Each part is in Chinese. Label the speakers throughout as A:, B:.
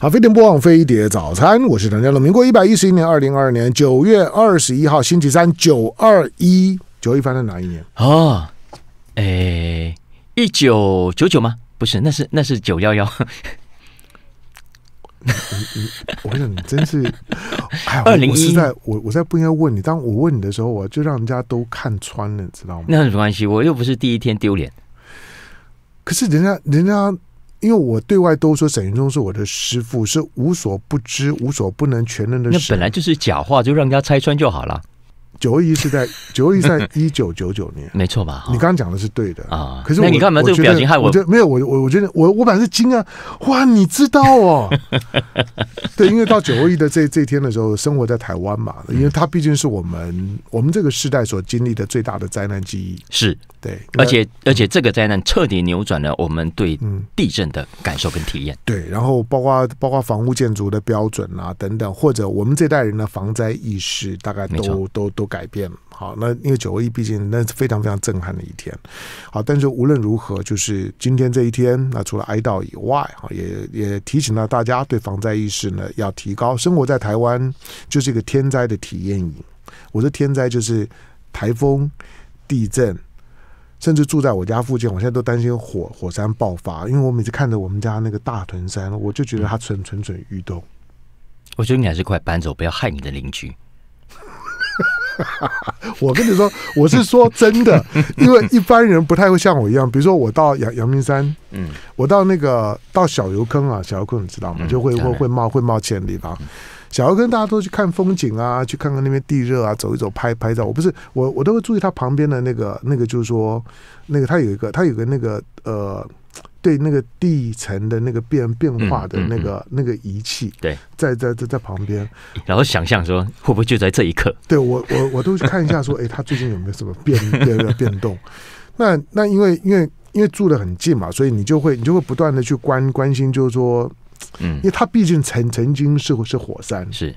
A: 好，飞碟播放《飞碟早餐》，我是陈家龙。民国一百一十一年，二零二二年九月二十一号，星期三，九二一，九一翻在哪一年？
B: 哦，诶，一九九九吗？不是，那是那是九幺幺。
A: 我跟你真是，二零一是在我我在不应该问你，当我问你的时候，我就让人家都看穿了，知道吗？那有什
B: 么关系？我又不是第一天丢脸。
A: 可是人家人家。因为我对外都说沈云忠是我的师傅，是无所不知、无所不能、全能的。那本
B: 来就是假话，就让人家拆穿就好了。
A: 九二一是在九二一在 一九九九年，没错吧？你刚刚讲的是对的啊。可是你看嘛这个表情，害我觉得没有我我我觉得我我本来是惊啊！哇，你知道哦？对，因为到九二一的这这天的时候，生活在台湾嘛，因为它毕竟是我们我们这个时代所经历的最大的灾难记忆。
B: 是，对，而且而且这个灾难彻底扭转了我们对地震的感受跟体验。
A: 对，然后包括包括房屋建筑的标准啊等等，或者我们这代人的防灾意识，大概都都都。改变好，那因为九二一毕竟那是非常非常震撼的一天，好，但是无论如何，就是今天这一天，那除了哀悼以外，哈，也也提醒到大家对防灾意识呢要提高。生活在台湾就是一个天灾的体验营，我的天灾就是台风、地震，甚至住在我家附近，我现在都担心火火山爆发，因为我每次看着我们家那个大屯山，我就觉得它蠢蠢
B: 蠢欲动。我觉得你还是快搬走，不要害你的邻居。
A: 我跟你说，我是说真的，因为一般人不太会像我一样，比如说我到阳阳明山，嗯，我到那个到小油坑啊，小油坑你知道吗？就会会会冒会冒气的地方。小油坑大家都去看风景啊，去看看那边地热啊，走一走拍拍照。我不是我我都会注意它旁边的那个那个就是说，那个它有一个它有个那个呃。对那个地层的那个变变化的那个那个
B: 仪器，对，
A: 在在在在旁边，
B: 然后想象说会不会就在这一刻？对我我我
A: 都看一下说，哎，他最近有没有什么变变变动？那那因为因为因为住的很近嘛，所以你就会你就会不断的去关关心，就是说。嗯，因为它毕竟曾曾经是是火山，是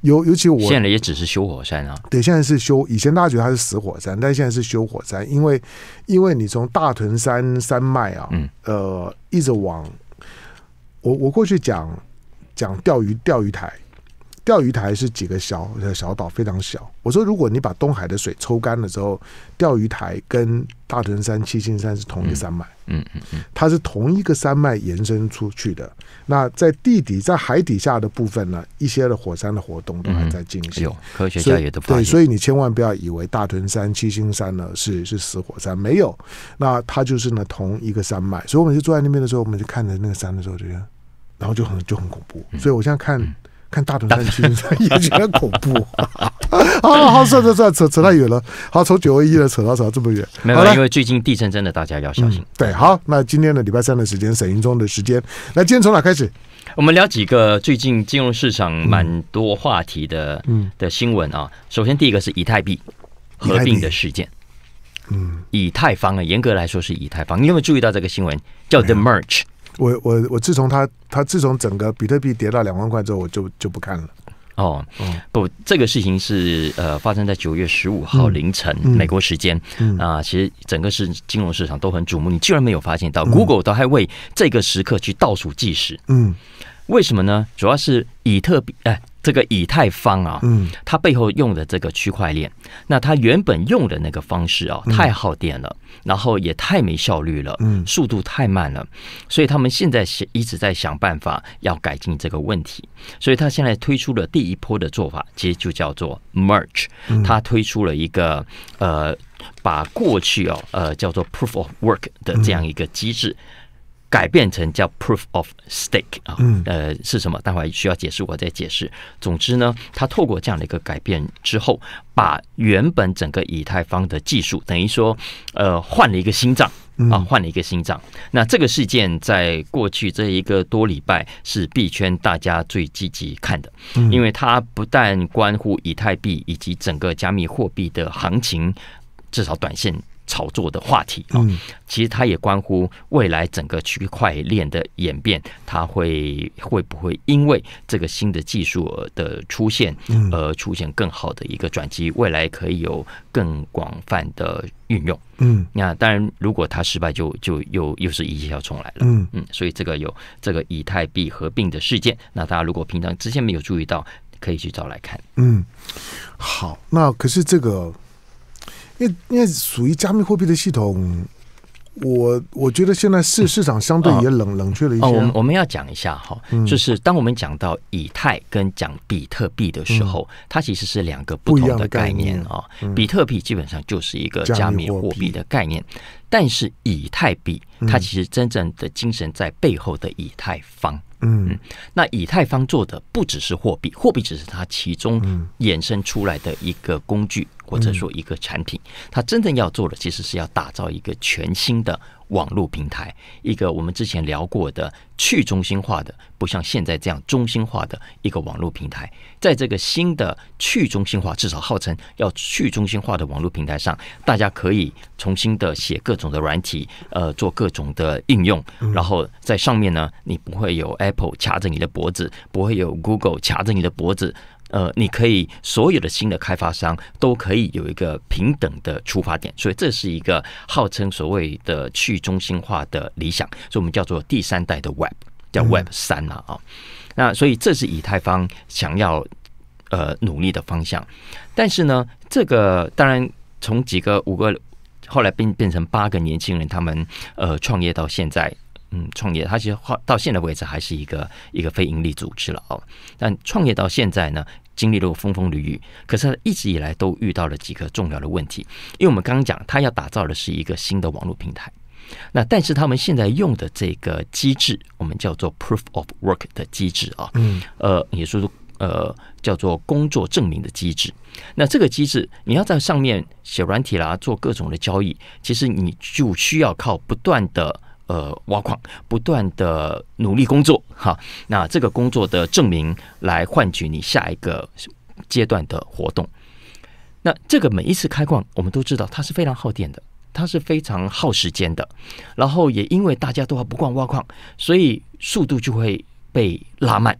A: 尤尤其我现
B: 在也只是修火山啊，对，
A: 现在是修，以前大家觉得它是死火山，但现在是修火山，因为因为你从大屯山山脉啊，嗯，呃，一直往，我我过去讲讲钓鱼钓鱼台。钓鱼台是几个小小岛，非常小。我说，如果你把东海的水抽干了之后，钓鱼台跟大屯山、七星山是同一山脉。嗯嗯嗯，它是同一个山脉延伸出去的。那在地底、在海底下的部分呢，一些的火山的活动都还在进行。有科学家也都不对，所以你千万不要以为大屯山、七星山呢是是死火山，没有。那它就是呢同一个山脉。所以我们就坐在那边的时候，我们就看着那个山的时候，觉得，然后就很就很恐怖。所以我现在看。看大同山区，觉得恐
B: 怖 好好，
A: 算算算，扯扯太远了。好，从九月一的扯到扯到这么远，没有，因
B: 为最近地震真的，大家要小心。
A: 对，好，那今天的礼拜三的时间，沈云中的时间。那今天从哪开始？
B: 我们聊几个最近金融市场蛮多话题的，嗯，的新闻啊。首先，第一个是以太币合并的事件。嗯，以太坊啊，严格来说是以太坊。你有没有注意到这个新闻？叫 The Merge。
A: 我我我自从它它自从整个比特币跌到两万块之后，我就就不看了。
B: 哦，不，这个事情是呃发生在九月十五号凌晨美国时间啊，其实整个市金融市场都很瞩目。你居然没有发现到 Google 都还为这个时刻去倒数计时？嗯，为什么呢？主要是以特币哎。这个以太坊啊，嗯，它背后用的这个区块链，那它原本用的那个方式啊，太耗电了，然后也太没效率了，嗯，速度太慢了，所以他们现在是一直在想办法要改进这个问题，所以他现在推出了第一波的做法，其实就叫做 merge，他推出了一个呃，把过去哦呃叫做 proof of work 的这样一个机制。改变成叫 Proof of Stake 啊，呃，是什么？待会儿需要解释，我再解释。总之呢，它透过这样的一个改变之后，把原本整个以太坊的技术，等于说，呃，换了一个心脏啊，换了一个心脏。那这个事件在过去这一个多礼拜，是币圈大家最积极看的，因为它不但关乎以太币以及整个加密货币的行情，至少短线。炒作的话题啊，其实它也关乎未来整个区块链的演变，它会会不会因为这个新的技术的出现，而出现更好的一个转机？未来可以有更广泛的运用，嗯。那当然，如果它失败，就就又又是一切要重来了，嗯嗯。所以这个有这个以太币合并的事件，那大家如果平常之前没有注意到，可以去找来看。嗯，好，
A: 那可是这个。因为因为属于加密货币的系统，我我觉得现在市市场相对也冷冷却了一些。哦，我
B: 们要讲一下哈，就是当我们讲到以太跟讲比特币的时候，它其实是两个不同的概念啊。比特币基本上就是一个加密货币的概念，但是以太币它其实真正的精神在背后的以太坊。嗯，那以太坊做的不只是货币，货币只是它其中衍生出来的一个工具。或者说一个产品，它真正要做的，其实是要打造一个全新的网络平台，一个我们之前聊过的去中心化的，不像现在这样中心化的一个网络平台。在这个新的去中心化，至少号称要去中心化的网络平台上，大家可以重新的写各种的软体，呃，做各种的应用，然后在上面呢，你不会有 Apple 掐着你的脖子，不会有 Google 掐着你的脖子。呃，你可以所有的新的开发商都可以有一个平等的出发点，所以这是一个号称所谓的去中心化的理想，所以我们叫做第三代的 Web，叫 Web 三了啊。那所以这是以太坊想要呃努力的方向，但是呢，这个当然从几个五个后来变变成八个年轻人，他们呃创业到现在。嗯，创业他其实到现在为止还是一个一个非盈利组织了哦。但创业到现在呢，经历了风风雨雨，可是一直以来都遇到了几个重要的问题。因为我们刚刚讲，他要打造的是一个新的网络平台。那但是他们现在用的这个机制，我们叫做 Proof of Work 的机制啊，嗯，呃，也是呃叫做工作证明的机制。那这个机制，你要在上面写软体啦，做各种的交易，其实你就需要靠不断的。呃，挖矿，不断的努力工作，哈，那这个工作的证明来换取你下一个阶段的活动。那这个每一次开矿，我们都知道它是非常耗电的，它是非常耗时间的。然后也因为大家都还不惯挖矿，所以速度就会被拉慢，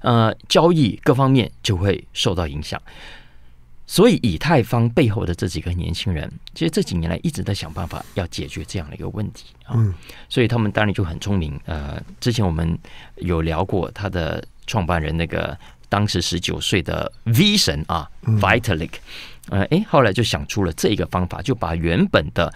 B: 呃，交易各方面就会受到影响。所以以太坊背后的这几个年轻人，其实这几年来一直在想办法要解决这样的一个问题啊。所以他们当然就很聪明。呃，之前我们有聊过他的创办人那个当时十九岁的 V 神啊，Vitalik。呃，哎，后来就想出了这个方法，就把原本的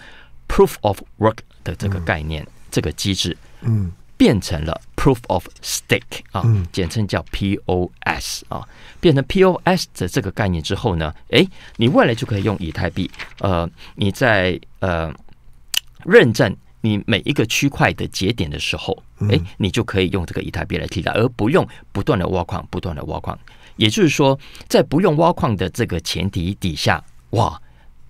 B: Proof of Work 的这个概念、这个机制，嗯，变成了。Proof of Stake 啊，简称叫 POS 啊，变成 POS 的这个概念之后呢，哎，你未来就可以用以太币，呃，你在呃认证你每一个区块的节点的时候，哎，你就可以用这个以太币来替代，而不用不断的挖矿，不断的挖矿。也就是说，在不用挖矿的这个前提底下，哇！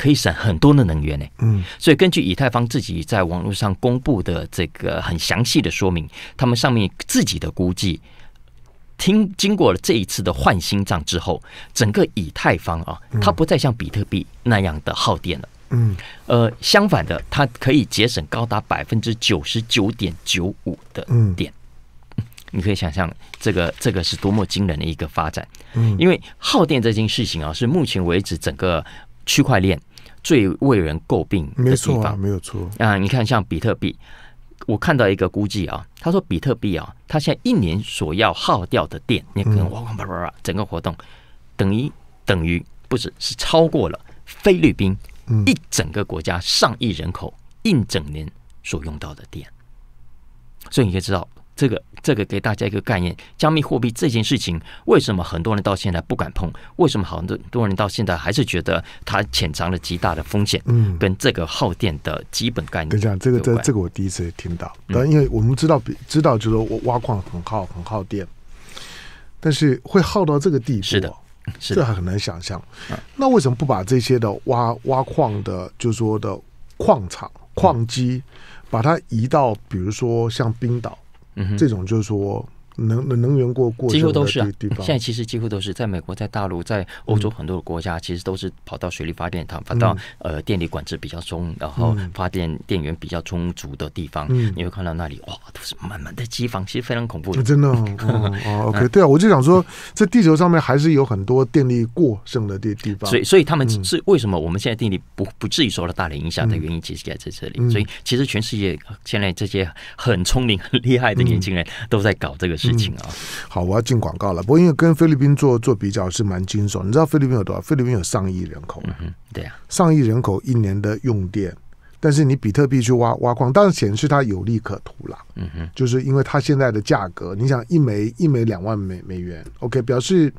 B: 可以省很多的能源呢。嗯，所以根据以太坊自己在网络上公布的这个很详细的说明，他们上面自己的估计，听经过了这一次的换心脏之后，整个以太坊啊，它不再像比特币那样的耗电了。嗯，呃，相反的，它可以节省高达百分之九十九点九五的电。你可以想象，这个这个是多么惊人的一个发展。嗯，因为耗电这件事情啊，是目前为止整个区块链。最为人诟病的地方，没有错啊！你看，像比特币，我看到一个估计啊，他说比特币啊，它现在一年所要耗掉的电，你可能哇哇哇整个活动等于等于不止是超过了菲律宾一整个国家上亿人口一整年所用到的电，所以你就知道。这个这个给大家一个概念，加密货币这件事情为什么很多人到现在不敢碰？为什么好多多人到现在还是觉得它潜藏了极大的风险？嗯，跟这个耗电的基本概念。跟你讲，这个这这个我
A: 第一次听到。但因为我们知道，知道就是说我挖矿很耗很耗电，但是会耗到这个地步，是这还很难想象。那为什么不把这些的挖挖矿的，就是说的矿场、矿机，把它移到比如说像冰岛？这种就是说。能能源过过几乎都是啊，现在
B: 其实几乎都是在美国、在大陆、在欧洲很多的国家，其实都是跑到水力发电厂，跑到呃电力管制比较松，然后发电电源比较充足的地方，你会看到那里哇，都是满满的机房，其实非常恐怖，真的。OK，
A: 对啊，我就想说，在地球上面还是有很多电力过剩的地地方，所以，所以他们
B: 是为什么我们现在电力不不至于受到大的影响的原因，其实也在这里。所以，其实全世界现在这些很聪明、很厉害的年轻人都在搞这个。事情啊，好，我要
A: 进广告了。不过因为跟菲律宾做做比较是蛮惊悚，你知道菲律宾有多少？菲律宾有上亿人
C: 口，嗯、对啊，
A: 上亿人口一年的用电，但是你比特币去挖挖矿，当然显示它有利可图了。嗯哼，就是因为它现在的价格，你想一枚一枚两万美美元，OK，表示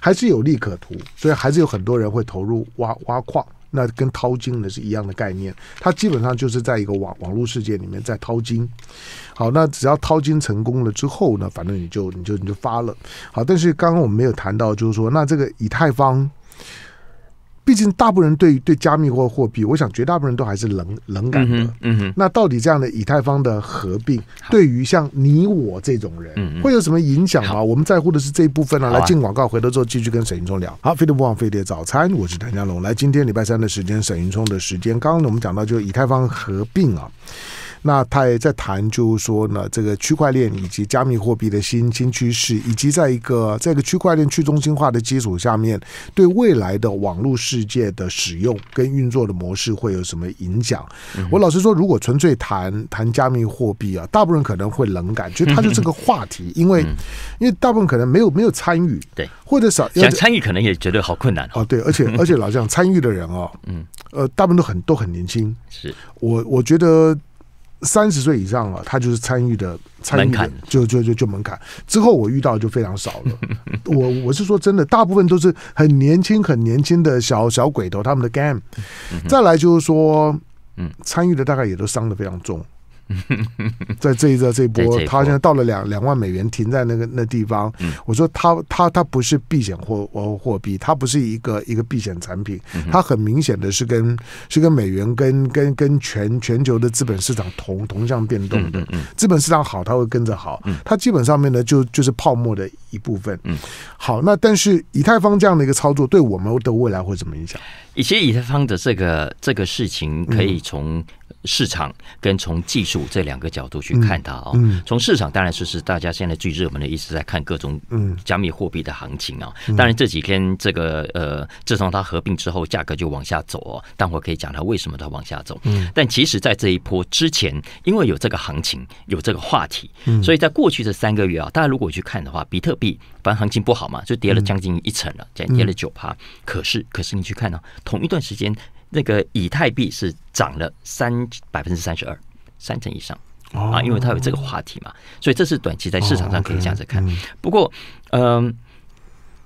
A: 还是有利可图，所以还是有很多人会投入挖挖矿。那跟淘金的是一样的概念，它基本上就是在一个网网络世界里面在淘金。好，那只要淘金成功了之后呢，反正你就你就你就发了。好，但是刚刚我们没有谈到，就是说那这个以太坊。毕竟，大部分人对对加密或货币，我想绝大部分人都还是冷冷感
C: 的。嗯哼，
A: 那到底这样的以太坊的合并，对于像你我这种人，会有什么影响吗？我们在乎的是这一部分啊。来进广告，回头之后继续跟沈云冲聊。好，飞碟不忘飞碟早餐，我是谭家龙。来，今天礼拜三的时间，沈云冲的时间。刚刚我们讲到，就是以太坊合并啊。那他也在谈，就是说呢，这个区块链以及加密货币的新新趋势，以及在一个在一个区块链去中心化的基础下面，对未来的网络世界的使用跟运作的模式会有什么影响？我老实说，如果纯粹谈谈加密货币啊，大部分人可能会冷感，就它就这个话题，因为因为大部分可能没有没有参与，对，或者少想参
B: 与，可能也觉得好困难
A: 哦。对，而且 而且老讲参与的人哦，嗯，呃，大部分都很都很年轻，是，我我觉得。三十岁以上了，他就是参与的，参与的就就就就门槛。之后我遇到就非常少
C: 了。
A: 我我是说真的，大部分都是很年轻、很年轻的小小鬼头，他们的 gam。e 再来就是说，嗯，参与的大概也都伤的非常重。在这一在这一波，他现在到了两两万美元，停在那个那地方。我说，它它它不是避险货呃，货币，它不是一个一个避险产品，它很明显的是跟是跟美元跟跟跟全全球的资本市场同同向变动的。资本市场好，它会跟着好。它基本上面呢，就就是泡沫的一部分。嗯，好，那但是以太坊这样的一个操作，对我们的未来会怎么影响？
B: 以前以太坊的这个这个事情，可以从。市场跟从技术这两个角度去看它哦。从市场当然是是大家现在最热门的，一直在看各种加密货币的行情啊。当然这几天这个呃，自从它合并之后，价格就往下走哦。但我可以讲它为什么它往下走？嗯，但其实在这一波之前，因为有这个行情，有这个话题，所以在过去这三个月啊，大家如果去看的话，比特币反正行情不好嘛，就跌了将近一成了，跌跌了九趴。可是，可是你去看呢，同一段时间。那个以太币是涨了三百分之三十二，三成以上啊，因为它有这个话题嘛，所以这是短期在市场上可以这样子看。不过，嗯。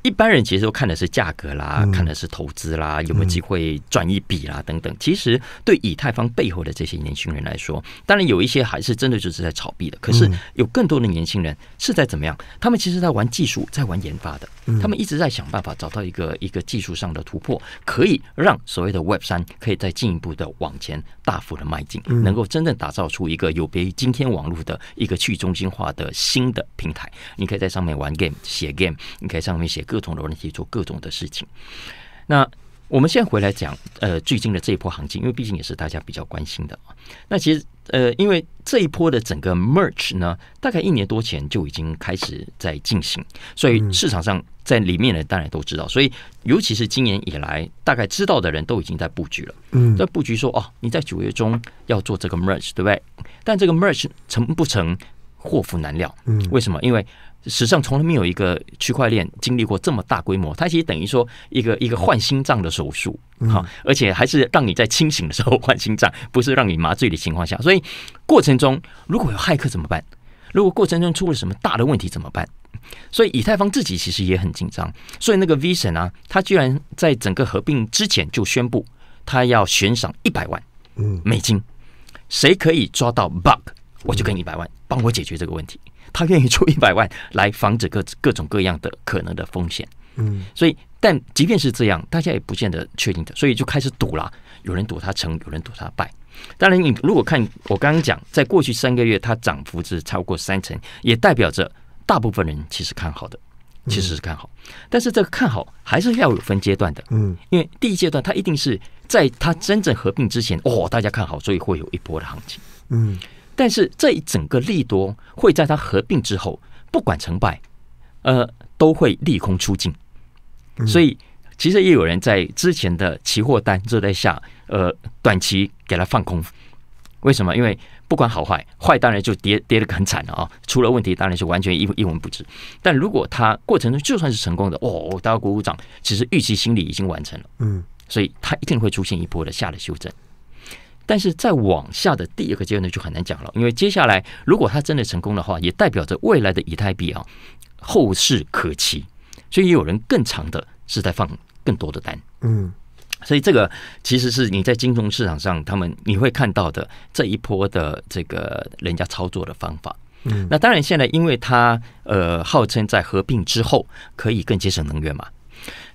B: 一般人其实都看的是价格啦，看的是投资啦，有没有机会赚一笔啦等等。其实对以太坊背后的这些年轻人来说，当然有一些还是真的就是在炒币的，可是有更多的年轻人是在怎么样？他们其实，在玩技术，在玩研发的。他们一直在想办法找到一个一个技术上的突破，可以让所谓的 Web 三可以再进一步的往前大幅的迈进，能够真正打造出一个有别于今天网络的一个去中心化的新的平台。你可以在上面玩 game，写 game，你可以上面写。各种的问题，做各种的事情。那我们现在回来讲，呃，最近的这一波行情，因为毕竟也是大家比较关心的那其实，呃，因为这一波的整个 merge 呢，大概一年多前就已经开始在进行，所以市场上在里面呢，当然都知道。所以，尤其是今年以来，大概知道的人都已经在布局了。嗯，在布局说哦，你在九月中要做这个 merge，对不对？但这个 merge 成不成，祸福难料。嗯，为什么？因为史上从来没有一个区块链经历过这么大规模，它其实等于说一个一个换心脏的手术，好，而且还是让你在清醒的时候换心脏，不是让你麻醉的情况下，所以过程中如果有骇客怎么办？如果过程中出了什么大的问题怎么办？所以以太坊自己其实也很紧张，所以那个 vision 啊，他居然在整个合并之前就宣布，他要悬赏一百万，
C: 嗯，美金，
B: 谁可以抓到 bug，我就给你一百万，帮我解决这个问题。他愿意出一百万来防止各各种各样的可能的风险，嗯，所以但即便是这样，大家也不见得确定的，所以就开始赌了。有人赌他成，有人赌他败。当然，你如果看我刚刚讲，在过去三个月它涨幅是超过三成，也代表着大部分人其实看好的，其实是看好。但是这个看好还是要有分阶段的，嗯，因为第一阶段它一定是在它真正合并之前哦，大家看好，所以会有一波的行情，嗯。但是这一整个利多会在它合并之后，不管成败，呃，都会利空出尽。所以其实也有人在之前的期货单就在下，呃，短期给它放空。为什么？因为不管好坏，坏当然就跌跌的很惨了啊！出了问题当然是完全一一文不值。但如果它过程中就算是成功的哦，大家鼓鼓掌，其实预期心理已经完成了。嗯，所以它一定会出现一波的下的修正。但是再往下的第二个阶段就很难讲了，因为接下来如果它真的成功的话，也代表着未来的以太币啊后市可期，所以有人更长的是在放更多的单，嗯，所以这个其实是你在金融市场上他们你会看到的这一波的这个人家操作的方法，嗯，那当然现在因为它呃号称在合并之后可以更节省能源嘛。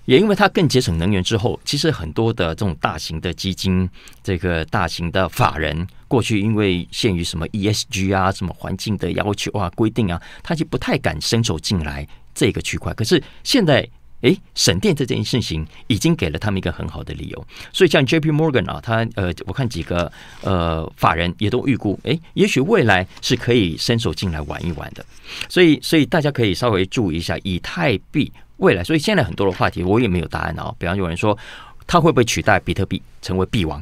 B: 也因为它更节省能源之后，其实很多的这种大型的基金，这个大型的法人，过去因为限于什么 ESG 啊、什么环境的要求啊、规定啊，他就不太敢伸手进来这个区块。可是现在，诶，省电这件事情已经给了他们一个很好的理由，所以像 J P Morgan 啊，他呃，我看几个呃法人也都预估，哎，也许未来是可以伸手进来玩一玩的。所以，所以大家可以稍微注意一下以太币。未来，所以现在很多的话题我也没有答案哦。比方有人说，它会不会取代比特币成为币王？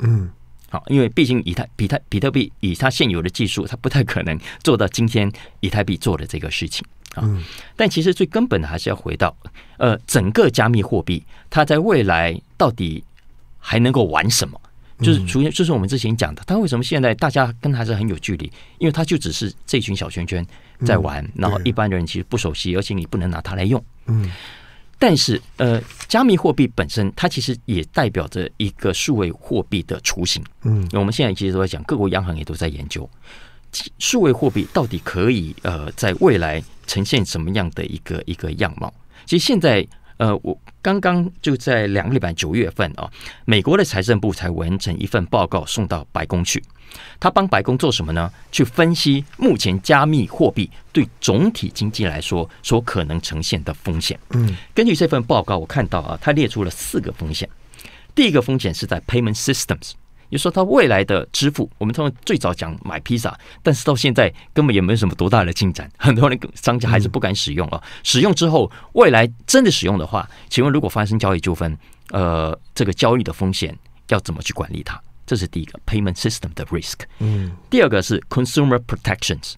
B: 嗯，好，因为毕竟以太、以太、比特币以它现有的技术，它不太可能做到今天以太币做的这个事情啊。但其实最根本的还是要回到呃，整个加密货币它在未来到底还能够玩什么？就是，除，要就是我们之前讲的，它为什么现在大家跟它是很有距离？因为它就只是这群小圈圈。在玩，然后一般人其实不熟悉，而且你不能拿它来用。嗯，但是呃，加密货币本身它其实也代表着一个数位货币的雏形。嗯，我们现在其实都在讲，各国央行也都在研究数位货币到底可以呃在未来呈现什么样的一个一个样貌。其实现在。呃，我刚刚就在两个礼拜，九月份啊，美国的财政部才完成一份报告送到白宫去。他帮白宫做什么呢？去分析目前加密货币对总体经济来说所可能呈现的风险。嗯，根据这份报告，我看到啊，他列出了四个风险。第一个风险是在 payment systems。也说它未来的支付，我们通常最早讲买披萨，但是到现在根本也没什么多大的进展。很多人商家还是不敢使用啊。使用之后，未来真的使用的话，请问如果发生交易纠纷，呃，这个交易的风险要怎么去管理它？这是第一个 payment system 的 risk。嗯。第二个是 consumer protections。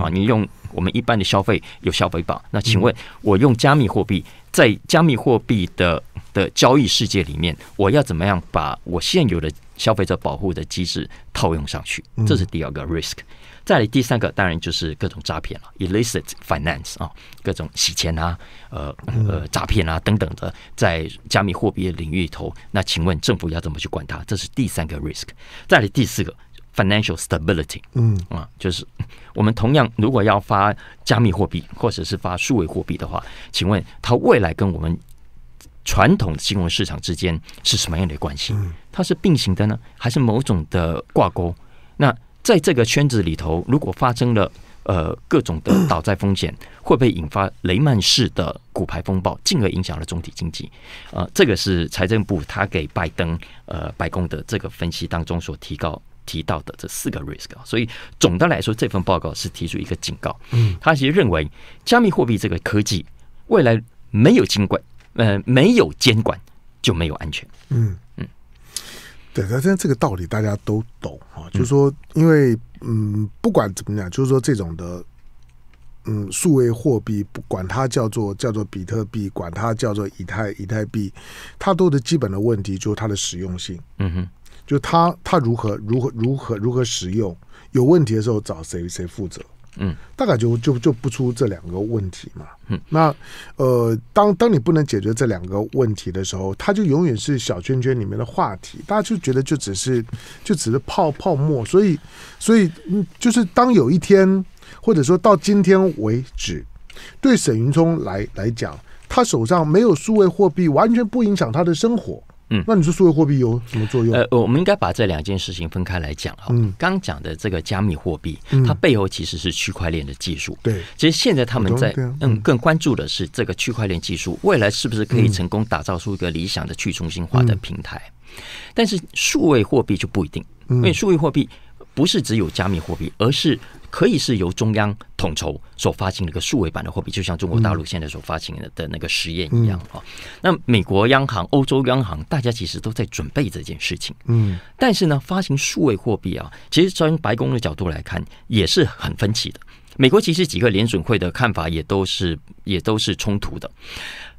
B: 啊，你用我们一般的消费有消费宝，那请问我用加密货币，在加密货币的的交易世界里面，我要怎么样把我现有的消费者保护的机制套用上去，这是第二个 risk。再来第三个，当然就是各种诈骗了，illicit finance 啊，各种洗钱啊，呃呃，诈骗啊等等的，在加密货币的领域里头，那请问政府要怎么去管它？这是第三个 risk。再来第四个，financial stability，嗯啊，就是我们同样如果要发加密货币或者是发数位货币的话，请问它未来跟我们？传统金融市场之间是什么样的关系？它是并行的呢，还是某种的挂钩？那在这个圈子里头，如果发生了呃各种的倒债风险，会不会引发雷曼式的股牌风暴，进而影响了总体经济？呃，这个是财政部他给拜登呃白宫的这个分析当中所提高提到的这四个 risk。所以总的来说，这份报告是提出一个警告。嗯，他其实认为加密货币这个科技未来没有金贵。呃，没有监管就没有安全。嗯嗯，
A: 对，现在这个道理大家都懂啊，就是说，因为嗯，不管怎么讲，就是说，这种的，嗯，数位货币，不管它叫做叫做比特币，管它叫做以太以太币，它都的基本的问题，就是它的实用性。嗯哼，就它它如何如何如何如何使用，有问题的时候找谁谁负责。嗯，大概就就就不出这两个问题嘛。嗯，那呃，当当你不能解决这两个问题的时候，它就永远是小圈圈里面的话题。大家就觉得就只是就只是泡泡沫，所以所以嗯，就是当有一天或者说到今天为止，对沈云聪来来讲，他手上没有数位货币，完全不影响他的生活。嗯，那你说数位货
B: 币有什么作用？呃，我们应该把这两件事情分开来讲啊。嗯，刚讲的这个加密货币，它背后其实是区块链的技术。对，其实现在他们在嗯更关注的是这个区块链技术未来是不是可以成功打造出一个理想的去中心化的平台。但是，数位货币就不一定，因为数位货币。不是只有加密货币，而是可以是由中央统筹所发行的一个数位版的货币，就像中国大陆现在所发行的的那个实验一样啊。那美国央行、欧洲央行，大家其实都在准备这件事情。嗯，但是呢，发行数位货币啊，其实从白宫的角度来看也是很分歧的。美国其实几个联准会的看法也都是也都是冲突的，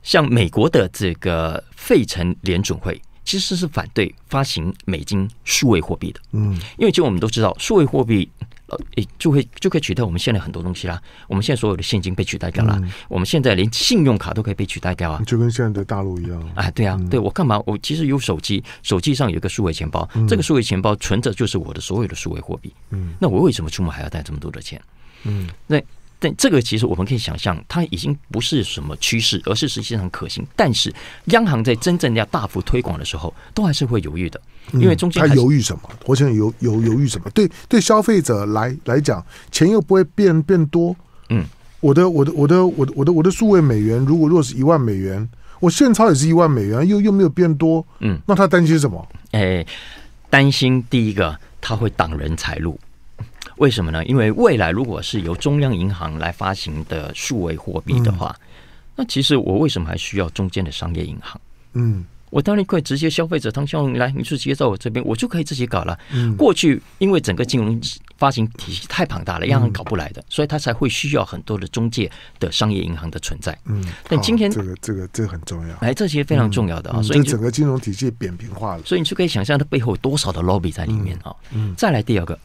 B: 像美国的这个费城联准会。其实是反对发行美金数位货币的，嗯，因为其实我们都知道，数位货币呃，诶，就会就可以取代我们现在很多东西啦。我们现在所有的现金被取代掉了，我们现在连信用卡都可以被取代掉啊，就跟现在的大陆一样啊，对啊，对我干嘛？我其实有手机，手机上有一个数位钱包，这个数位钱包存着就是我的所有的数位货币，嗯，那我为什么出门还要带这么多的钱？嗯，那。但这个其实我们可以想象，它已经不是什么趋势，而是实际上可行。但是央行在真正要大幅推广的时候，都还是会犹豫的，因为中间他犹
A: 豫什么？我想犹犹犹豫什么？对对，消费者来来讲，钱又不会变变多。嗯，我的我的我的我的我的我的数位美元，如果若是一万美元，我现钞也是一万美元，又又没有变多。嗯，那他担心什
C: 么？
B: 哎，担心第一个，他会挡人财路。为什么呢？因为未来如果是由中央银行来发行的数位货币的话，那其实我为什么还需要中间的商业银行？嗯，我当然可以直接消费者，通销来你直接在我这边，我就可以自己搞了。嗯、过去因为整个金融发行体系太庞大了，央行搞不来的，所以他才会需要很多的中介的商业银行的存在。嗯，但今天这个这个这很重要，哎，这些非常重要的啊，所以整个金融体系扁平化了，所以你就可以想象它背后有多少的 lobby 在里面啊。嗯，再来第二个。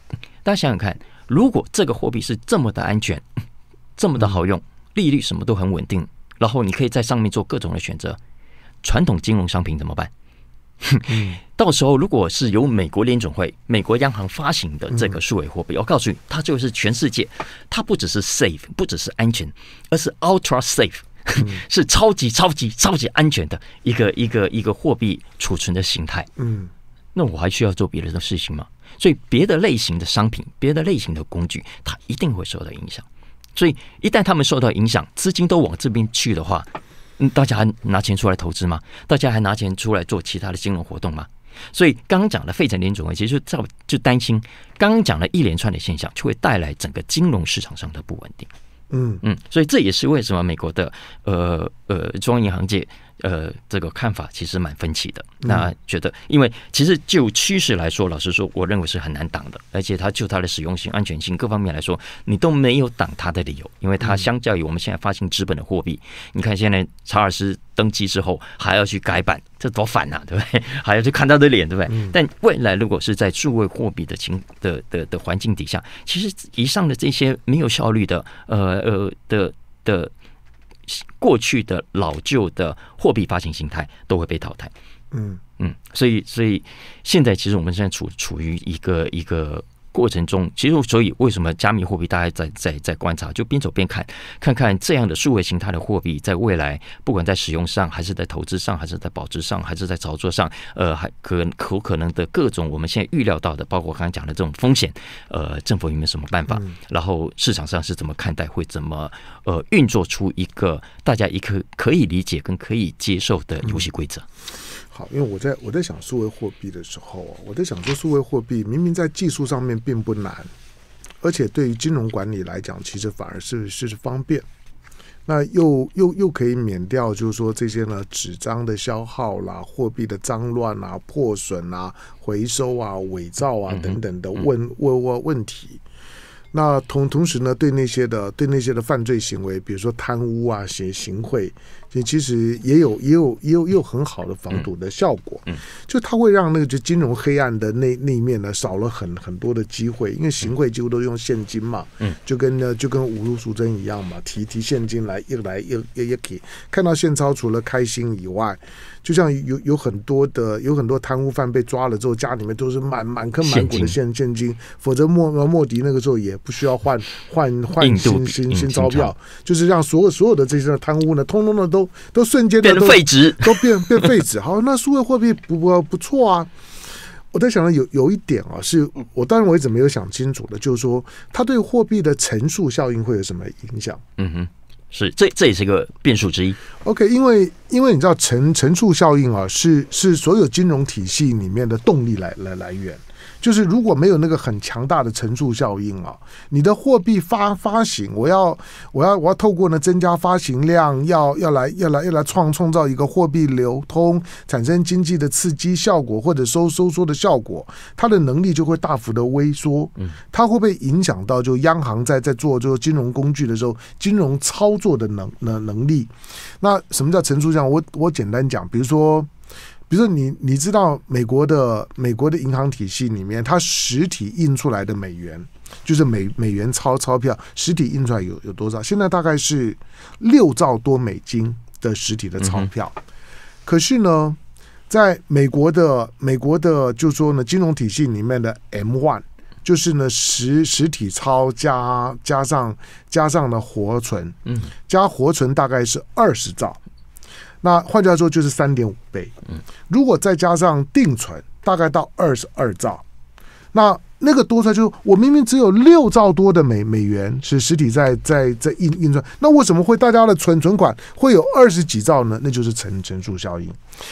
B: 大家想想看，如果这个货币是这么的安全、这么的好用，利率什么都很稳定，然后你可以在上面做各种的选择，传统金融商品怎么办？到时候如果是由美国联准会、美国央行发行的这个数位货币，我告诉你，它就是全世界，它不只是 safe，不只是安全，而是 ultra safe，是超级超级超级安全的一个一个一个货币储存的形态。嗯，那我还需要做别的的事情吗？所以，别的类型的商品、别的类型的工具，它一定会受到影响。所以，一旦他们受到影响，资金都往这边去的话，嗯，大家还拿钱出来投资吗？大家还拿钱出来做其他的金融活动吗？所以，刚刚讲的费城联储会，其实就就担心，刚刚讲了一连串的现象，就会带来整个金融市场上的不稳定。嗯嗯，所以这也是为什么美国的呃呃，中央银行界。呃，这个看法其实蛮分歧的。那觉得，因为其实就趋势来说，老实说，我认为是很难挡的。而且，它就它的使用性、安全性各方面来说，你都没有挡它的理由。因为它相较于我们现在发行资本的货币，你看现在查尔斯登基之后还要去改版，这多烦啊，对不对？还要去看他的脸，对不对？但未来如果是在数位货币的情的的的环境底下，其实以上的这些没有效率的，呃呃的的。过去的老旧的货币发行形态都会被淘汰。嗯嗯，所以所以现在其实我们现在处处于一个一个。过程中，其实所以为什么加密货币大家在在在观察，就边走边看，看看这样的数位形态的货币，在未来不管在使用上，还是在投资上，还是在保值上，还是在炒作上，呃，还可可可能的各种我们现在预料到的，包括刚刚讲的这种风险，呃，政府有没有什么办法？然后市场上是怎么看待，会怎么呃运作出一个大家一个可以理解跟可以接受的游戏规则？
A: 好，因为我在我在想数位货币的时候，我在想说，数位货币明明在技术上面并不难，而且对于金融管理来讲，其实反而是是方便。那又又又可以免掉，就是说这些呢纸张的消耗啦、货币的脏乱啊、破损啊、回收啊、伪造啊等等的问问问问题。那同同时呢，对那些的对那些的犯罪行为，比如说贪污啊、行行贿。你其实也有也有也有也有很好的防堵的效果，嗯，就它会让那个就金融黑暗的那那一面呢少了很很多的机会，因为行贿几乎都用现金嘛，嗯，就跟呢就跟五路赎贞一样嘛，提提现金来一来一一可以看到现钞，除了开心以外，就像有有很多的有很多贪污犯被抓了之后，家里面都是满满坑满谷的现现金，否则莫莫迪那个时候也不需要换换换新新新钞票，就是让所有所有的这些贪污呢，通通的都。都瞬间变废纸，都变变废纸。好，那数位货币不不不错啊。我在想有有一点啊，是我当然我一直没有想清楚的，就是说它对货币的乘数效应会有什么影响？
B: 嗯哼，是这这也是一个变数之一。
A: OK，因为因为你知道乘乘数效应啊，是是所有金融体系里面的动力来来来源。就是如果没有那个很强大的乘数效应啊，你的货币发发行，我要我要我要透过呢增加发行量，要要来要来要来创创造一个货币流通，产生经济的刺激效果或者收收缩的效果，它的能力就会大幅的微缩。嗯，它会不会影响到就央行在在做就个金融工具的时候，金融操作的能能能力？那什么叫乘数效应？我我简单讲，比如说。比如说，你你知道美国的美国的银行体系里面，它实体印出来的美元就是美美元钞钞票，实体印出来有有多少？现在大概是六兆多美金的实体的钞票。可是呢，在美国的美国的就说呢金融体系里面的 M one 就是呢实实体钞加加上加上的活存，嗯，加活存大概是二十兆。那换句话说就是三点五倍，嗯，如果再加上定存，大概到二十二兆，那那个多出来就是我明明只有六兆多的美美元是实体在在在印印存，那为什么会大家的存存款会有二十几兆呢？那就是乘乘数效应，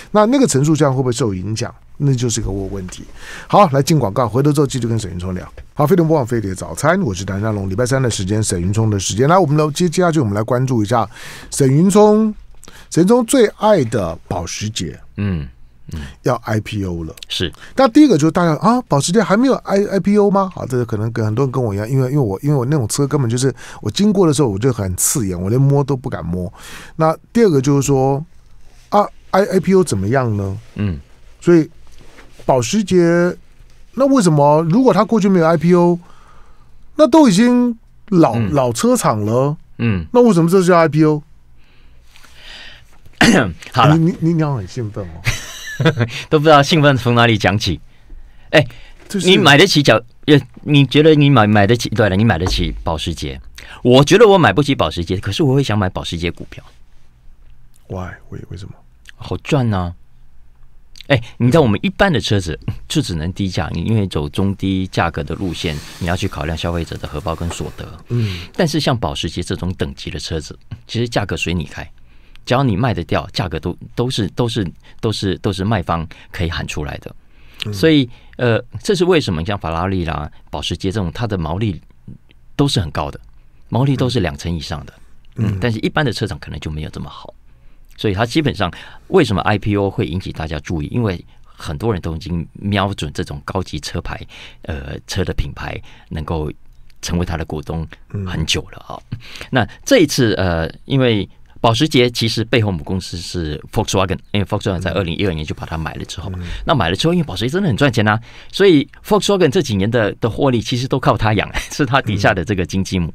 A: 那那个乘数效应会不会受影响？那就是一个问问题。好，来进广告，回头之后继续跟沈云冲聊。好，飞龙不往飞碟早餐，我是谭家龙，礼拜三的时间，沈云冲的时间，来，我们来接接下去，我们来关注一下沈云冲。其中最爱的保时捷，嗯嗯，要 IPO 了，是。那第一个就是大家啊，保时捷还没有 I IPO 吗？啊，这个可能跟很多人跟我一样，因为因为我因为我那种车根本就是我经过的时候我就很刺眼，我连摸都不敢摸。那第二个就是说啊，I IPO 怎么样呢？嗯，所以保时捷那为什么如果他过去没有 IPO，那都已经老老车厂了，嗯，那为什么这是 IPO？
B: 好了，
A: 你你你俩很兴奋哦，
B: 都不知道兴奋从哪里讲起。哎，你买得起脚？也你觉得你买买得起？对了，你买得起保时捷？我觉得我买不起保时捷，可是我会想买保时捷股票。Why？为为什么？好赚呢。哎，你知道我们一般的车子就只 能低价，你因为走中低价格的路线，你要去考量消费者的荷包跟所得。嗯，但是像保时捷这种等级的车子，其实价格随你开。只要你卖得掉，价格都都是都是都是都是卖方可以喊出来的。所以，呃，这是为什么？像法拉利啦、保时捷这种，它的毛利都是很高的，毛利都是两成以上的。嗯，但是一般的车厂可能就没有这么好。所以，它基本上为什么 IPO 会引起大家注意？因为很多人都已经瞄准这种高级车牌呃车的品牌，能够成为它的股东很久了啊。那这一次，呃，因为。保时捷其实背后母公司是 Volkswagen，因为 Volkswagen 在二零一二年就把它买了之后，那买了之后，因为保时捷真的很赚钱呐，所以 Volkswagen 这几年的的获利其实都靠它养，是它底下的这个金鸡母。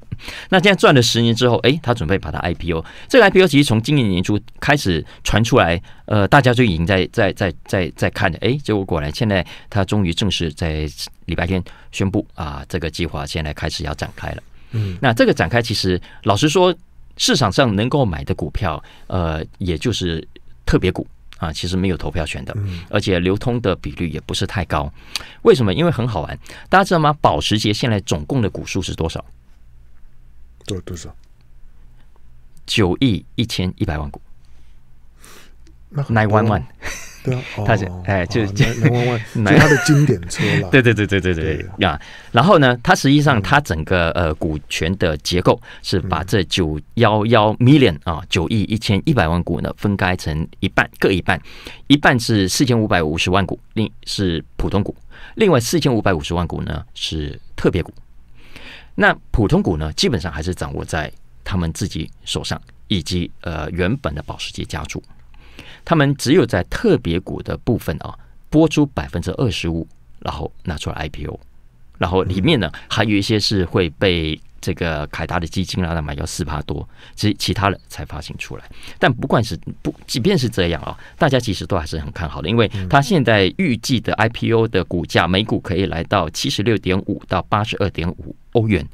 B: 那现在赚了十年之后，哎，他准备把它 IPO。这 IPO 其实从今年年初开始传出来，呃，大家就已经在在在在在看。哎，结果果然现在他终于正式在礼拜天宣布啊，这个计划现在开始要展开了。嗯，那这个展开其实老实说。市场上能够买的股票，呃，也就是特别股啊，其实没有投票权的，而且流通的比率也不是太高。为什么？因为很好玩，大家知道吗？保时捷现在总共的股数是多少？多多少？九亿一千一百万股。nine one one。对啊，他是哎，就是蓝蓝湾他的经典车了。对对对对对对呀。然后呢，它实际上它整个呃股权的结构是把这九幺幺 million 啊九亿一千一百万股呢分开成一半各一半，一半是四千五百五十万股，另是普通股，另外四千五百五十万股呢是特别股。那普通股呢，基本上还是掌握在他们自己手上，以及呃原本的保时捷家族。他们只有在特别股的部分啊，拨出百分之二十五，然后拿出来 IPO，然后里面呢还有一些是会被这个凯达的基金啊来买掉四趴多，其其他的才发行出来。但不管是不，即便是这样啊，大家其实都还是很看好的，因为它现在预计的 IPO 的股价每股可以来到七十六点五到八十二点五欧元。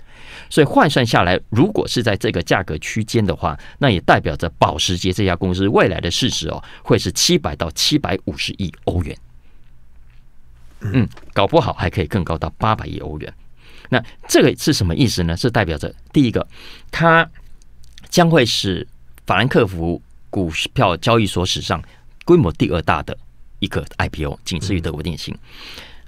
B: 所以换算下来，如果是在这个价格区间的话，那也代表着保时捷这家公司未来的市值哦，会是七百到七百五十亿欧元。嗯，搞不好还可以更高到八百亿欧元。那这个是什么意思呢？是代表着第一个，它将会是法兰克福股票交易所史上规模第二大的一个 IPO，仅次于德国电信，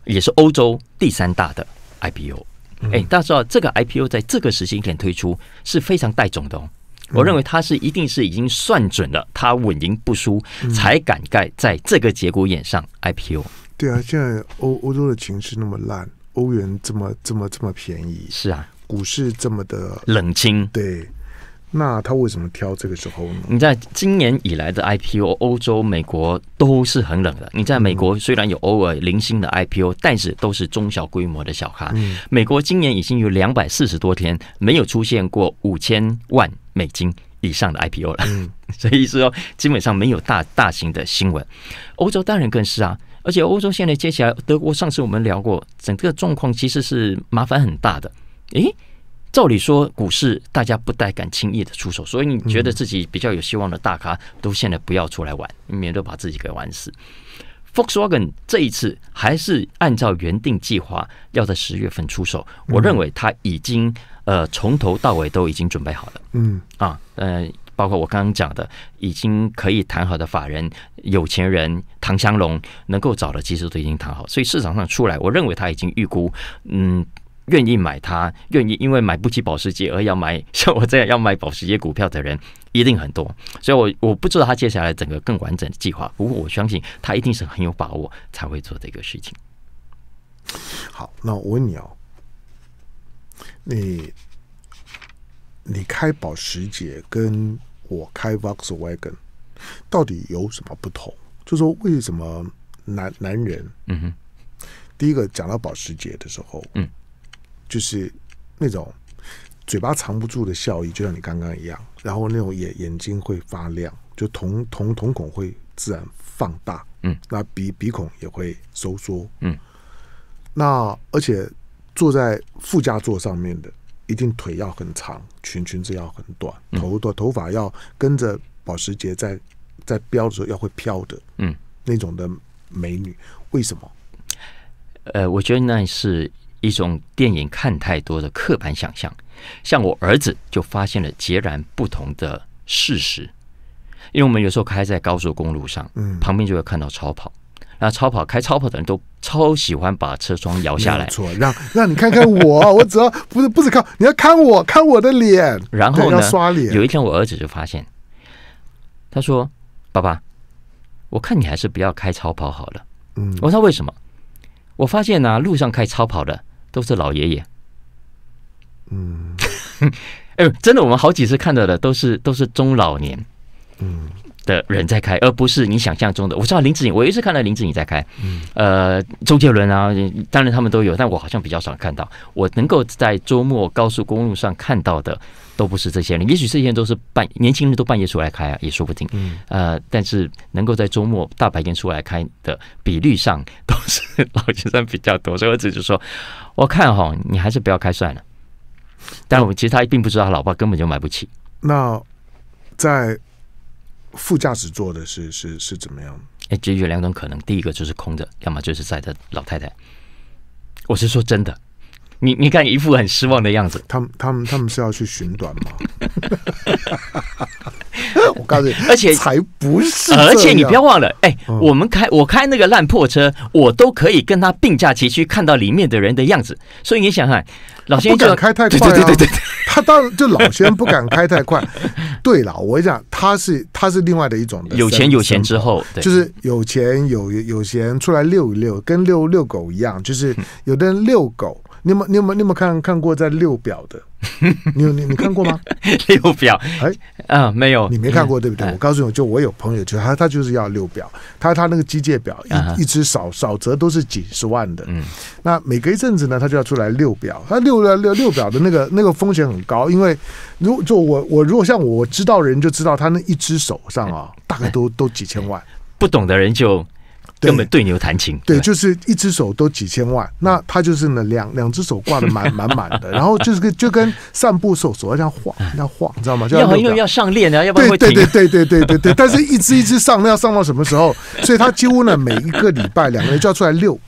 B: 也是欧洲第三大的 IPO。哎，大家知道这个 IPO 在这个时间点推出是非常带种的哦。我认为他是一定是已经算准了，他稳赢不输才敢盖在这个节骨眼上 IPO。
A: 对啊，现在欧欧洲的情势那么烂，欧元这么这么这么便宜，
B: 是啊，股
A: 市这么的冷清，对。那他为什么挑这个时候呢？你在
B: 今年以来的 IPO，欧洲、美国都是很冷的。你在美国虽然有偶尔零星的 IPO，但是都是中小规模的小咖。美国今年已经有两百四十多天没有出现过五千万美金以上的 IPO 了，所以说基本上没有大大型的新闻。欧洲当然更是啊，而且欧洲现在接下来德国，上次我们聊过，整个状况其实是麻烦很大的。诶。照理说，股市大家不太敢轻易的出手，所以你觉得自己比较有希望的大咖，都现在不要出来玩，免得把自己给玩死。Volkswagen 这一次还是按照原定计划要在十月份出手，我认为他已经呃从头到尾都已经准备好了。嗯啊呃，包括我刚刚讲的，已经可以谈好的法人有钱人唐香龙，能够找的其实都已经谈好，所以市场上出来，我认为他已经预估嗯。愿意买它，愿意因为买不起保时捷而要买像我这样要买保时捷股票的人一定很多，所以，我我不知道他接下来整个更完整的计划。不过，我相信他一定是很有把握才会做这个事情。好，那我问你哦，你
A: 你开保时捷跟我开 Volkswagen 到底有什么不同？就说为什么男男人，嗯哼，第一个讲到保时捷的时候，嗯。就是那种嘴巴藏不住的笑意，就像你刚刚一样，然后那种眼眼睛会发亮，就瞳瞳瞳孔会自然放大，嗯，那鼻鼻孔也会收缩，嗯，那而且坐在副驾座上面的，一定腿要很长，裙裙子要很短，头的头发要跟着保时捷在在飙的时候要会飘的，嗯，那种的美女，为什么？
B: 呃，我觉得那是。一种电影看太多的刻板想象，像我儿子就发现了截然不同的事实。因为我们有时候开在高速公路上，嗯，旁边就会看到超跑。那超跑开超跑的人都超喜欢把车窗摇下来，错让
A: 让你看看我，我只要不是不是看你要
B: 看我看我的脸，然后呢刷脸。有一天我儿子就发现，他说：“爸爸，我看你还是不要开超跑好了。”嗯，我说：“为什么？”我发现呢，路上开超跑的。都是老爷爷，嗯，哎，真的，我们好几次看到的都是都是中老年，嗯的人在开，而不是你想象中的。我知道林志颖，我一次看到林志颖在开，呃，周杰伦啊，当然他们都有，但我好像比较少看到。我能够在周末高速公路上看到的。都不是这些人，也许这些人都是半年轻人，都半夜出来开啊，也说不定。呃，但是能够在周末大白天出来开的比率上，都是 老先生比较多，所以我只是说，我看哈，你还是不要开算了。但我们其实他并不知道，他老爸根本就买不起。
A: 那在
B: 副驾驶座的是是是怎么样？哎，只有两种可能，第一个就是空着，要么就是载着老太太。我是说真的。你你看一副很失望的样子，他们他们他们是要去寻短吗？我告诉你，而且还
A: 不是，而且你不要忘
B: 了，哎，我们开我开那个烂破车，我都可以跟他并驾齐驱，看到里面的人的样子。所以你想看，老先生开太快，对对对，他当然就老先生不敢开太快。对了，我讲他是他是另
A: 外的一种有钱有钱之后，就是有钱有有钱出来遛一遛，跟遛遛狗一样，就是有的人遛狗。你有你有没有你有没有看看过在六表的？你有你你看过吗？
B: 六表？哎啊，没有，你没看过对不对？我告诉你，
A: 就我有朋友，就他他就是要六表，他他那个机械表一一只少少则都是几十万的。嗯，那每隔一阵子呢，他就要出来六表，他六了六六表的那个那个风险很高，因为如就我我如果像我知道人就知道，他那一只手上
B: 啊，大概都都几千万。不懂的人就。根本对牛弹琴，
A: 对，就是一只手都几千万，那他就是呢两两只手挂的满满满的，然后就是跟 就跟散步手手在那晃在那晃，你知道吗？要因为
B: 要上链要不然会停。对对
A: 对对对对对但是一只一只上，那要上到什么时候？所以，他几乎呢每一个礼拜两个人就要出来遛，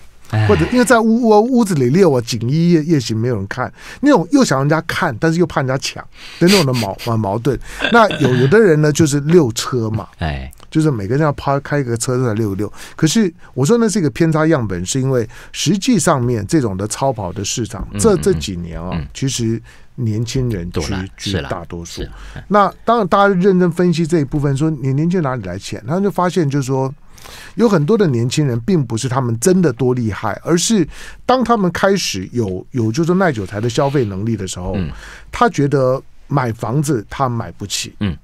A: 或者因为在屋屋屋子里遛啊，锦衣夜夜行没有人看，那种又想人家看，但是又怕人家抢，那种的矛矛矛盾。那有有的人呢就是遛车嘛，哎。就是每个人要趴开一个车在六六，可是我说那是一个偏差样本，是因为实际上面这种的超跑的市场，这这几年啊，其实年轻人居居大多数。那当然大家认真分析这一部分，说你年轻人哪里来钱？他就发现就是说，有很多的年轻人并不是他们真的多厉害，而是当他们开始有有就是耐久财的消费能力的时候，他觉得买房子他买不起，嗯。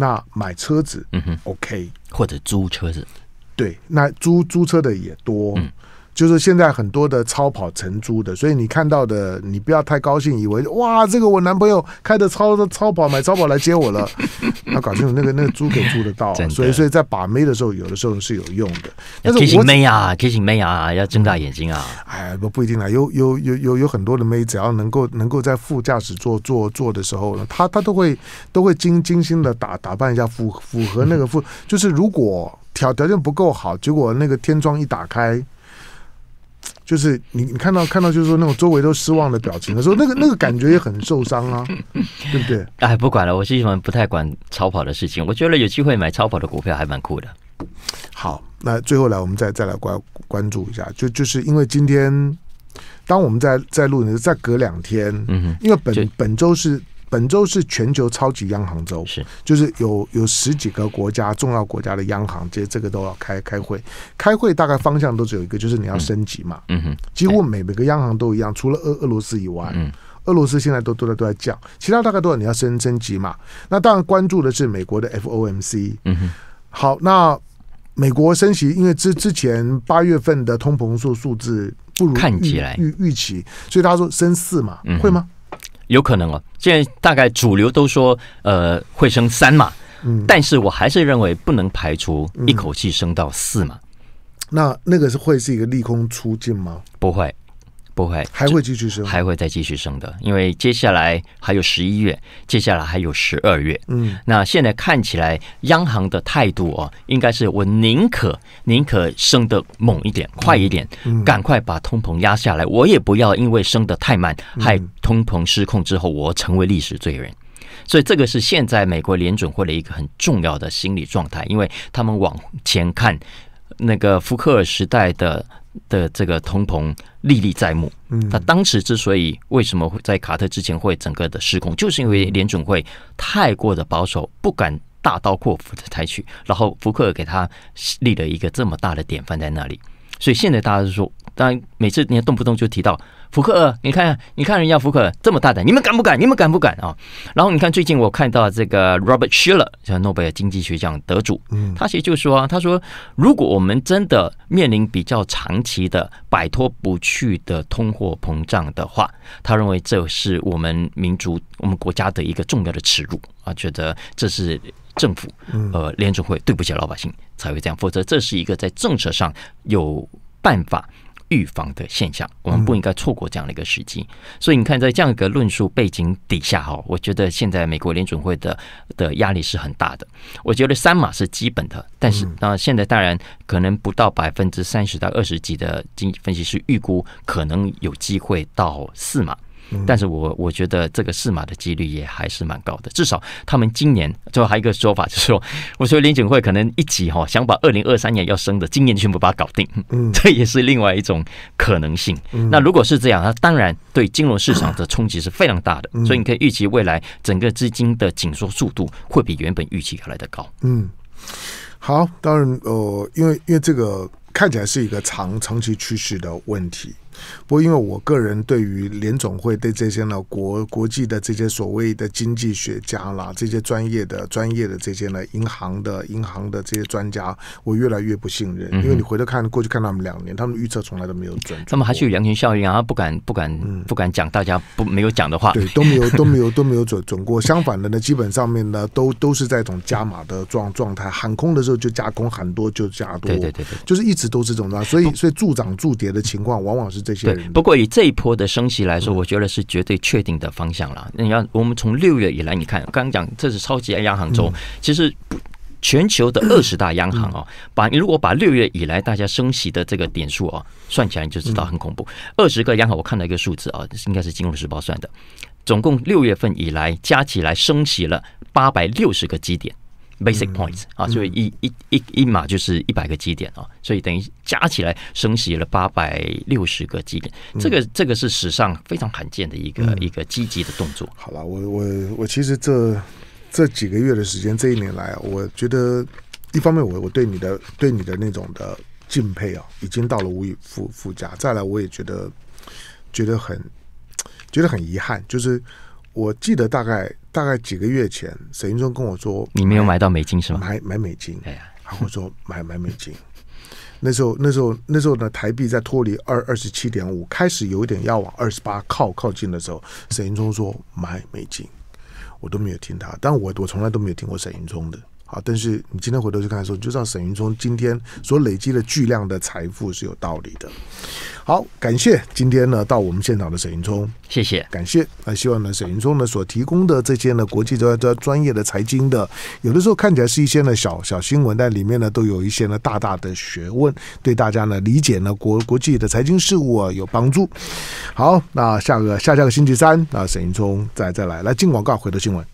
A: 那买车子，嗯哼，OK，或者
B: 租车子，
A: 对，那租租车的也多。就是现在很多的超跑承租的，所以你看到的，你不要太高兴，以为哇，这个我男朋友开的超超跑，买超跑来接我了。要 搞清楚，那个那个租可以租得到，所以所以在把妹的时候，有的时候是有用的。
B: 但提醒妹
A: 啊，提醒妹啊，
B: 要睁大眼睛啊！
A: 哎，不不一定啊，有有有有有很多的妹，只要能够能够在副驾驶座坐坐的时候呢，她她都会都会精精心的打打扮一下，符符合那个副，就是如果条条件不够好，结果那个天窗一打开。就是你，你看到看到，就是说那种周围都失望的表情的时候，那个那个感觉也很受伤啊，
B: 对不对？哎，不管了，我基本上不太管超跑的事情，我觉得有机会买超跑的股票还蛮酷的。好，
A: 那最后来，我们再再来关关注一下，就就是因为今天，当我们在在录的再隔两天，嗯，因为本本周是。本周是全球超级央行周，是就是有有十几个国家重要国家的央行，这这个都要开开会，开会大概方向都只有一个，就是你要升级嘛，嗯哼，几乎每每个央行都一样，除了俄俄罗斯以外，嗯，俄罗斯现在都都在都在降，其他大概都少你要升升级嘛，那当然关注的是美国的 FOMC，嗯哼，好，那美国升级，因为之之前八月份的通膨数数字不如预预期，所以他说升四嘛，会吗？
B: 有可能哦，现在大概主流都说，呃，会升三嘛，但是我还是认为不能排除一口气升到四嘛。
A: 那那个是会是一个利
B: 空出尽吗？不会。不会，还会继续生，还会再继续生的。因为接下来还有十一月，接下来还有十二月。嗯，那现在看起来，央行的态度哦，应该是我宁可宁可升的猛一点、快一点，赶快把通膨压下来。我也不要因为升的太慢，害通膨失控之后，我成为历史罪人。所以，这个是现在美国联准会的一个很重要的心理状态，因为他们往前看，那个福克尔时代的。的这个通膨历历在目，嗯，那当时之所以为什么会在卡特之前会整个的失控，就是因为联准会太过的保守，不敢大刀阔斧的采取，然后福克尔给他立了一个这么大的典范在那里，所以现在大家就说。当然，每次你动不动就提到福克尔，你看，你看人家福克尔这么大胆，你们敢不敢？你们敢不敢啊？然后你看，最近我看到这个 Robert Shiller，像诺贝尔经济学奖得主，嗯，他其实就说，他说，如果我们真的面临比较长期的摆脱不去的通货膨胀的话，他认为这是我们民族、我们国家的一个重要的耻辱啊，觉得这是政府呃联储会对不起老百姓才会这样，否则这是一个在政策上有办法。预防的现象，我们不应该错过这样的一个时机。所以你看，在这样一个论述背景底下哈，我觉得现在美国联准会的的压力是很大的。我觉得三码是基本的，但是啊，现在当然可能不到百分之三十到二十几的经济分析师预估可能有机会到四码。但是我我觉得这个试马的几率也还是蛮高的，至少他们今年最后还有一个说法就是说，我说林景会可能一起哈想把二零二三年要升的今年全部把它搞定，嗯，这也是另外一种可能性。那如果是这样，那当然对金融市场的冲击是非常大的，所以你可以预期未来整个资金的紧缩速度会比原本预期要来的高。
C: 嗯，
A: 好，当然呃，因为因为这个看起来是一个长长期趋势的问题。不过，因为我个人对于联总会对这些呢国国际的这些所谓的经济学家啦，这些专业的专业的这些呢银行的银行的这些专家，我越来越不信任。因为你回头看过去看他们两年，他们预测从来都没有准。
B: 他们还是有羊群效应啊，不敢不敢不敢讲大家不没有讲的话，对，都没有 都没
A: 有都没有准准过。相反的呢，基本上面呢都都是在一种加码的状状态，喊空的时候就加空，喊多就加多，对对对，就是一直都是这种，状所以所以助涨助跌的情况往往是。对，不
B: 过以这一波的升息来说，我觉得是绝对确定的方向了。你要我们从六月以来，你看，刚刚讲这是超级央行周，其实全球的二十大央行啊，把如果把六月以来大家升息的这个点数啊，算起来你就知道很恐怖。二十个央行，我看到一个数字啊，应该是《金融时报》算的，总共六月份以来加起来升息了八百六十个基点。Basic points 啊，所以一一一一码就是一百个基点啊，所以等于加起来升息了八百六十个基点，这个这个是史上非常罕见的一个一个积极的动作。好了，
A: 我我我其实这这几个月的时间这一年来，我觉得一方面我我对你的对你的那种的敬佩啊，已经到了无以复复加。再来，我也觉得觉得很觉得很遗憾，就是我记得大概。大概几个月前，沈云忠跟我说：“
B: 你没有买到美金是吗？”
A: 买买美金，哎呀，我说买 买美金。那时候那时候那时候呢，台币在脱离二二十七点五，开始有点要往二十八靠靠近的时候，沈云忠说买美金，我都没有听他，但我我从来都没有听过沈云忠的。好，但是你今天回头去看的时候，就知道沈云聪今天所累积的巨量的财富是有道理的。好，感谢今天呢到我们现场的沈云聪，谢谢，感谢。那希望呢，沈云聪呢所提供的这些呢，国际专专专业的财经的，有的时候看起来是一些呢小小新闻，但里面呢都有一些呢大大的学问，对大家呢理解呢国国际的财经事务啊有帮助。好，那下个下下个星期三啊，沈云聪再再来来进广告，回头新闻。